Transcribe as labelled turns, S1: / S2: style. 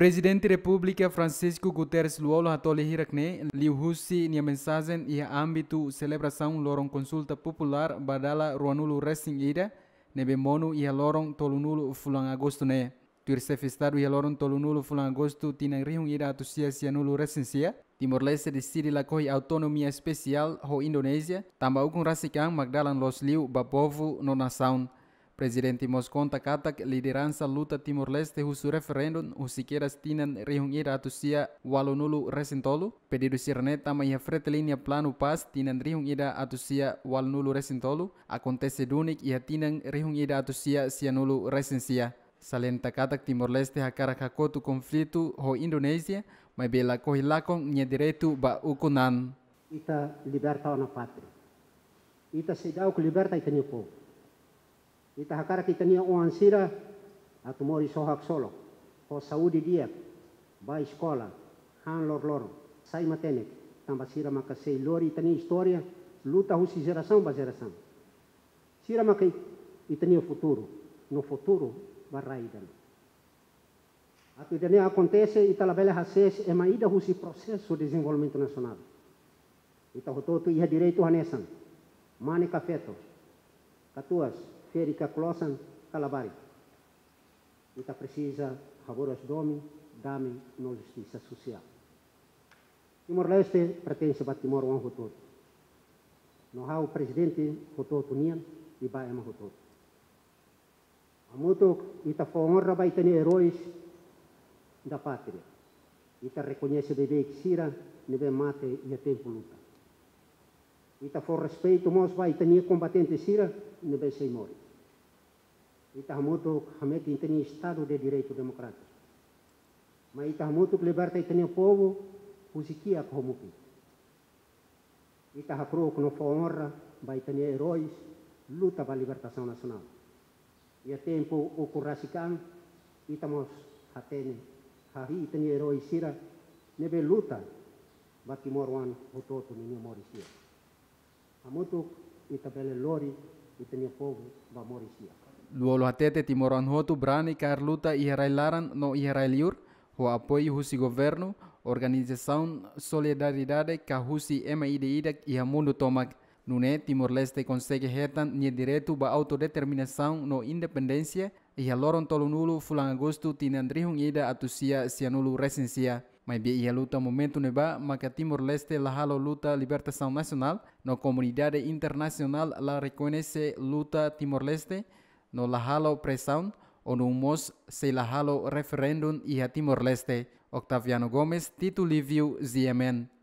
S1: Presidente Republika Francisco Guterres Luolo atolhe rakne liuhusi nia mensagen ia ambitu celebração lorong konsulta popular badala ruanulu resing ida nebe mono ia lorong tolunulu fulang agosto ne. Tuirse festado ia lorong tolunulu fulang agosto tina rihung ida atusia sianulo resing sia. Timor Leste disiri lakoi autonomia spesial ho Indonesia tambah ukung rasikang magdalan los liu babovu no nasaun. Presiden Presidente Moscon katak lideransa luta Timor-Leste husu referendum husi keras tinan reunir atusia walonulu resintolu. Pedido sirne tama ia linha plano paz tinan reunida atusia walonulu resintolu. akontese dunik ia tinan reunida atusia nulu resensia. Salenta katak Timor-Leste hakara kakotu konflitu ho Indonesia, mas bela kohilakon nye diretu ba ukunan. Ita
S2: liberta ona patria. Ita sedau ku liberta e tem Ita hakara kita ni oan sira atu mori sohak solo. Ho saudi dia bai escola han lor lor sai matenek tamba sira maka sei lori ita ni história luta husi geração ba geração. Sira maka ita ni futuro no futuro barrai dan. Atu ita acontece ita la bela hases e é maida husi processo de desenvolvimento nacional. Ita hototo ia direito hanesan. Mane cafeto. Catuas, ferica klosan calabari. Ita precisa haboras domi, dame no justiça social. Timor-Leste pertence a Timor um futuro. No há o presidente Hotot Unian e Baema Hotot. A muito ita foi honra vai ter heróis da pátria. Ita reconhece bebê que sira, neve mate e a tempo luta. Ita for respeito mos vai tenha combatente sira ne be sei mori. Ita hamuto hamek tem estado de direito democrático. Mas ita hamuto liberta tenha povo pusikia komuki. Ita hapro não for honra vai ter heróis luta para a libertação nacional. E a tempo o currasican itamos hatene hari tem heróis sira nebe luta Batimorwan hototo ni mori sira. Amoto itabele lori iteniapovu va morisia.
S1: timoran Timoranhotu Brani Carluta e Railaran no Irailiur, o apoio Rusi Governo, Organização Solidariedade Kahusi MIDIDA e Mundo Tomac. Nune Timor-Leste consegue retan nie direito ba autodeterminação no independência e a loron tolunulo fulan agosto tinandrihun ida atusia sianulu recensia. mas ia luta momentu neba maka Timor-Leste la halo luta libertação nacional no comunidade internacional la reconhece luta Timor-Leste no la halo pressão onu mos se la halo referendum ia Timor-Leste Octaviano Gomes, Tito Livio, Ziemen.